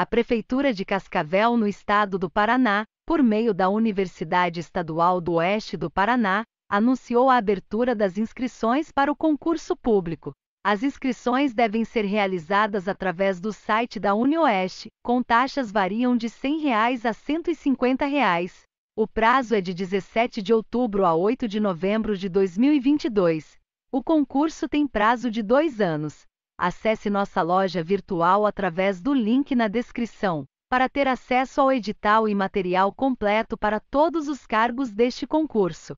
a Prefeitura de Cascavel, no estado do Paraná, por meio da Universidade Estadual do Oeste do Paraná, anunciou a abertura das inscrições para o concurso público. As inscrições devem ser realizadas através do site da UniOeste, com taxas variam de R$ 100 a R$ 150. Reais. O prazo é de 17 de outubro a 8 de novembro de 2022. O concurso tem prazo de dois anos. Acesse nossa loja virtual através do link na descrição, para ter acesso ao edital e material completo para todos os cargos deste concurso.